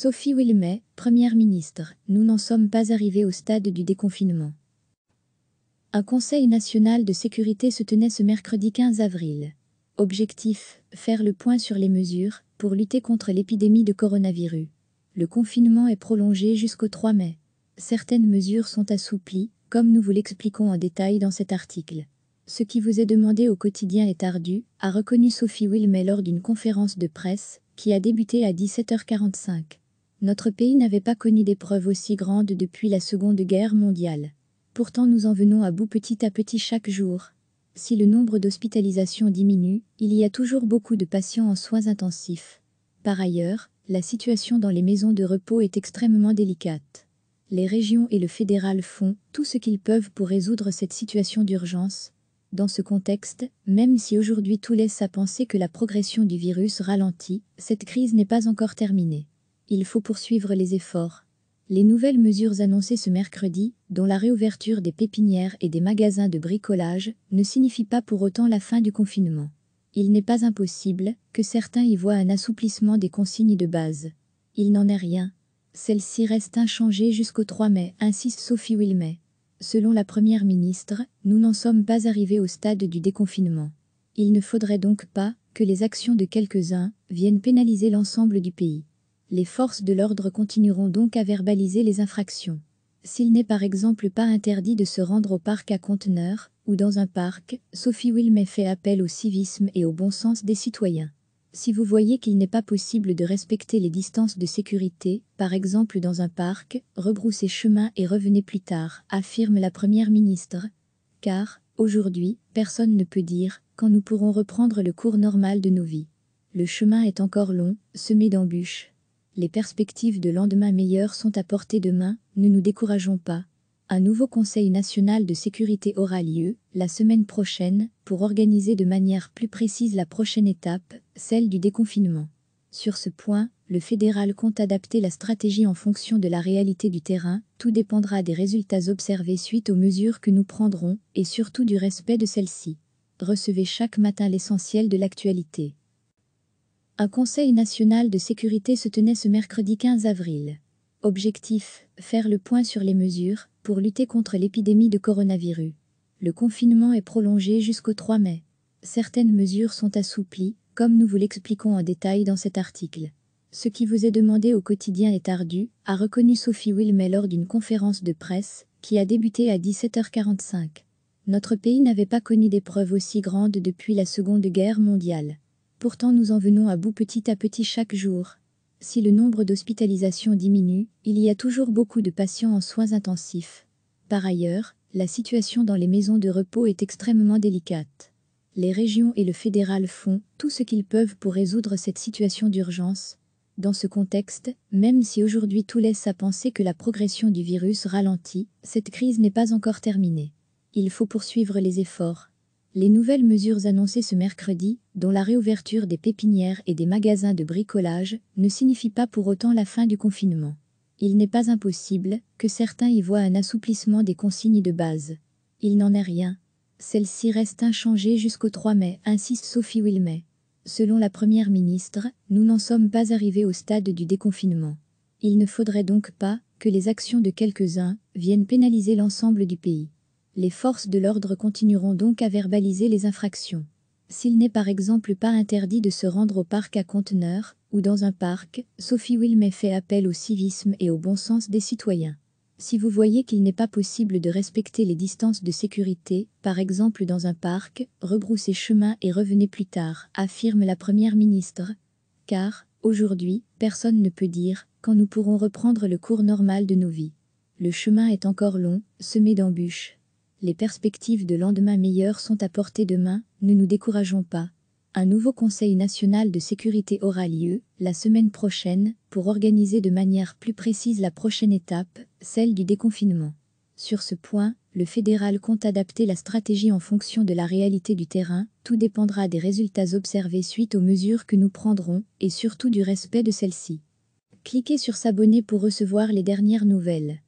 Sophie Wilmet, Première ministre, nous n'en sommes pas arrivés au stade du déconfinement. Un Conseil national de sécurité se tenait ce mercredi 15 avril. Objectif, faire le point sur les mesures pour lutter contre l'épidémie de coronavirus. Le confinement est prolongé jusqu'au 3 mai. Certaines mesures sont assouplies, comme nous vous l'expliquons en détail dans cet article. Ce qui vous est demandé au quotidien est ardu, a reconnu Sophie Wilmet lors d'une conférence de presse, qui a débuté à 17h45. Notre pays n'avait pas connu d'épreuves aussi grandes depuis la Seconde Guerre mondiale. Pourtant nous en venons à bout petit à petit chaque jour. Si le nombre d'hospitalisations diminue, il y a toujours beaucoup de patients en soins intensifs. Par ailleurs, la situation dans les maisons de repos est extrêmement délicate. Les régions et le fédéral font tout ce qu'ils peuvent pour résoudre cette situation d'urgence. Dans ce contexte, même si aujourd'hui tout laisse à penser que la progression du virus ralentit, cette crise n'est pas encore terminée. Il faut poursuivre les efforts. Les nouvelles mesures annoncées ce mercredi, dont la réouverture des pépinières et des magasins de bricolage, ne signifient pas pour autant la fin du confinement. Il n'est pas impossible que certains y voient un assouplissement des consignes de base. Il n'en est rien. celles ci restent inchangées jusqu'au 3 mai, insiste Sophie Wilmet. Selon la Première ministre, nous n'en sommes pas arrivés au stade du déconfinement. Il ne faudrait donc pas que les actions de quelques-uns viennent pénaliser l'ensemble du pays. Les forces de l'ordre continueront donc à verbaliser les infractions. S'il n'est par exemple pas interdit de se rendre au parc à conteneurs ou dans un parc, Sophie Wilmay fait appel au civisme et au bon sens des citoyens. Si vous voyez qu'il n'est pas possible de respecter les distances de sécurité, par exemple dans un parc, rebroussez chemin et revenez plus tard, affirme la Première ministre. Car, aujourd'hui, personne ne peut dire quand nous pourrons reprendre le cours normal de nos vies. Le chemin est encore long, semé d'embûches les perspectives de lendemain meilleur sont à portée de main, ne nous décourageons pas. Un nouveau Conseil national de sécurité aura lieu, la semaine prochaine, pour organiser de manière plus précise la prochaine étape, celle du déconfinement. Sur ce point, le fédéral compte adapter la stratégie en fonction de la réalité du terrain, tout dépendra des résultats observés suite aux mesures que nous prendrons, et surtout du respect de celles-ci. Recevez chaque matin l'essentiel de l'actualité. Un Conseil national de sécurité se tenait ce mercredi 15 avril. Objectif, faire le point sur les mesures pour lutter contre l'épidémie de coronavirus. Le confinement est prolongé jusqu'au 3 mai. Certaines mesures sont assouplies, comme nous vous l'expliquons en détail dans cet article. Ce qui vous est demandé au quotidien est ardu, a reconnu Sophie Wilmay lors d'une conférence de presse, qui a débuté à 17h45. Notre pays n'avait pas connu d'épreuves aussi grandes depuis la Seconde Guerre mondiale. Pourtant nous en venons à bout petit à petit chaque jour. Si le nombre d'hospitalisations diminue, il y a toujours beaucoup de patients en soins intensifs. Par ailleurs, la situation dans les maisons de repos est extrêmement délicate. Les régions et le fédéral font tout ce qu'ils peuvent pour résoudre cette situation d'urgence. Dans ce contexte, même si aujourd'hui tout laisse à penser que la progression du virus ralentit, cette crise n'est pas encore terminée. Il faut poursuivre les efforts. Les nouvelles mesures annoncées ce mercredi, dont la réouverture des pépinières et des magasins de bricolage, ne signifient pas pour autant la fin du confinement. Il n'est pas impossible que certains y voient un assouplissement des consignes de base. Il n'en est rien. Celle-ci reste inchangée jusqu'au 3 mai, insiste Sophie Wilmet. Selon la Première ministre, nous n'en sommes pas arrivés au stade du déconfinement. Il ne faudrait donc pas que les actions de quelques-uns viennent pénaliser l'ensemble du pays. Les forces de l'ordre continueront donc à verbaliser les infractions. S'il n'est par exemple pas interdit de se rendre au parc à conteneurs ou dans un parc, Sophie Wilmet fait appel au civisme et au bon sens des citoyens. Si vous voyez qu'il n'est pas possible de respecter les distances de sécurité, par exemple dans un parc, rebroussez chemin et revenez plus tard, affirme la Première ministre. Car, aujourd'hui, personne ne peut dire quand nous pourrons reprendre le cours normal de nos vies. Le chemin est encore long, semé d'embûches. Les perspectives de lendemain meilleur sont à portée de main, ne nous décourageons pas. Un nouveau Conseil national de sécurité aura lieu, la semaine prochaine, pour organiser de manière plus précise la prochaine étape, celle du déconfinement. Sur ce point, le fédéral compte adapter la stratégie en fonction de la réalité du terrain, tout dépendra des résultats observés suite aux mesures que nous prendrons, et surtout du respect de celles-ci. Cliquez sur S'abonner pour recevoir les dernières nouvelles.